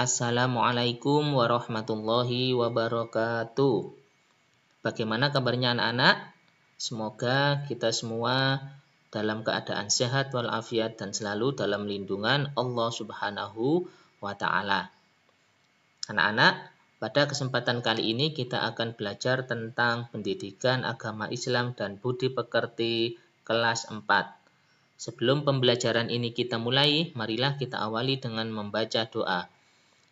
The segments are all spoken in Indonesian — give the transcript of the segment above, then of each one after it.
Assalamualaikum warahmatullahi wabarakatuh. Bagaimana kabarnya anak-anak? Semoga kita semua dalam keadaan sehat walafiat dan selalu dalam lindungan Allah Subhanahu wa taala. Anak-anak, pada kesempatan kali ini kita akan belajar tentang pendidikan agama Islam dan budi pekerti kelas 4. Sebelum pembelajaran ini kita mulai, marilah kita awali dengan membaca doa.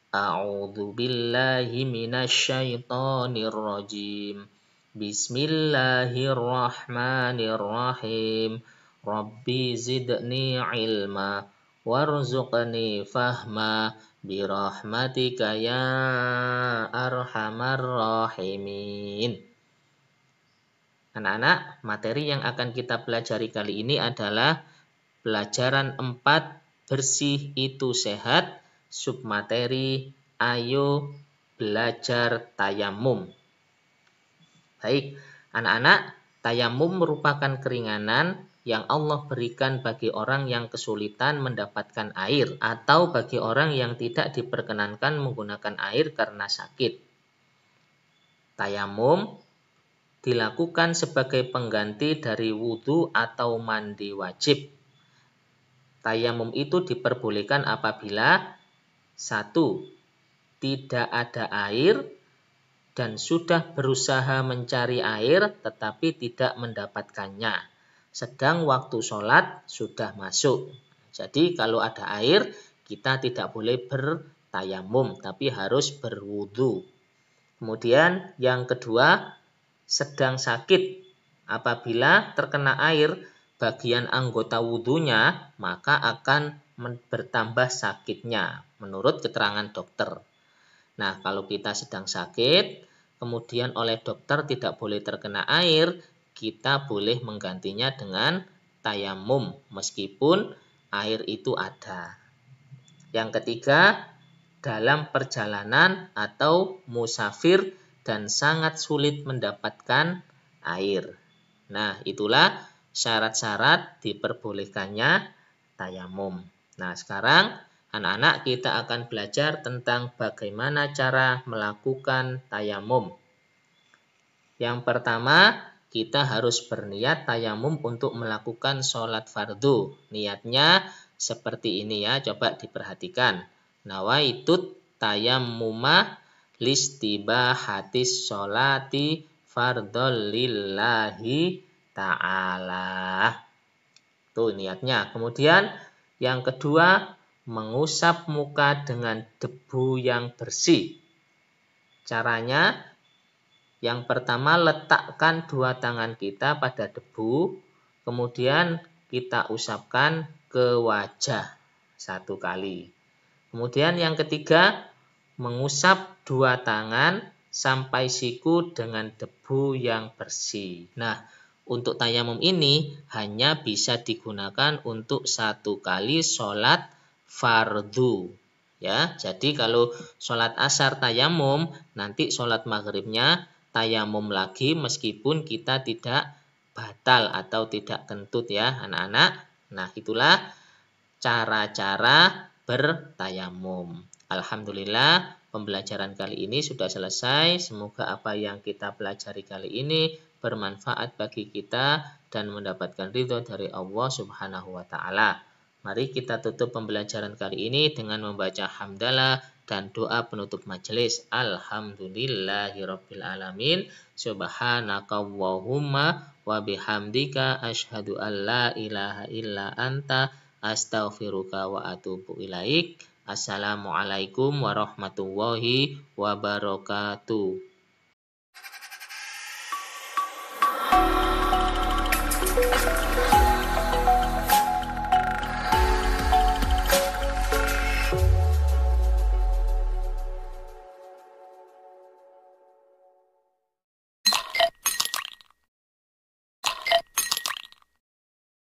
A'udzu billahi minasyaitonir rajim. Bismillahirrahmanirrahim. Rabbi zidni ilma warzuqni fahma birahmatika ya arhamar rahimin. Anak-anak, materi yang akan kita pelajari kali ini adalah pelajaran 4 bersih itu sehat submateri ayo belajar tayamum. Baik, anak-anak, tayamum merupakan keringanan yang Allah berikan bagi orang yang kesulitan mendapatkan air atau bagi orang yang tidak diperkenankan menggunakan air karena sakit. Tayamum dilakukan sebagai pengganti dari wudhu atau mandi wajib. Tayamum itu diperbolehkan apabila satu, tidak ada air dan sudah berusaha mencari air tetapi tidak mendapatkannya. Sedang waktu sholat sudah masuk. Jadi kalau ada air kita tidak boleh bertayamum tapi harus berwudu. Kemudian yang kedua, sedang sakit. Apabila terkena air bagian anggota wudhunya maka akan bertambah sakitnya menurut keterangan dokter. Nah, kalau kita sedang sakit, kemudian oleh dokter tidak boleh terkena air, kita boleh menggantinya dengan tayamum meskipun air itu ada. Yang ketiga, dalam perjalanan atau musafir dan sangat sulit mendapatkan air. Nah, itulah syarat-syarat diperbolehkannya tayamum. Nah, sekarang anak-anak kita akan belajar tentang bagaimana cara melakukan tayamum. Yang pertama, kita harus berniat tayamum untuk melakukan sholat fardu. Niatnya seperti ini ya, coba diperhatikan. Nawaitut listiba hatis sholati fardolillahi ta'ala. Tuh niatnya. Kemudian yang kedua, mengusap muka dengan debu yang bersih. Caranya, yang pertama letakkan dua tangan kita pada debu, kemudian kita usapkan ke wajah satu kali. Kemudian yang ketiga, mengusap dua tangan sampai siku dengan debu yang bersih. Nah, untuk tayamum ini hanya bisa digunakan untuk satu kali sholat fardu. Ya, jadi kalau sholat asar tayamum, nanti sholat maghribnya tayamum lagi meskipun kita tidak batal atau tidak kentut ya anak-anak. Nah itulah cara-cara bertayamum. Alhamdulillah pembelajaran kali ini sudah selesai. Semoga apa yang kita pelajari kali ini bermanfaat bagi kita dan mendapatkan ridho dari Allah Subhanahu wa taala. Mari kita tutup pembelajaran kali ini dengan membaca hamdalah dan doa penutup majelis. Alhamdulillahirabbil alamin. Subhanakallahumma wa bihamdika asyhadu an la ilaha illa anta astaghfiruka wa atubu ilaik. Assalamualaikum warahmatullahi wabarakatuh. Thank you.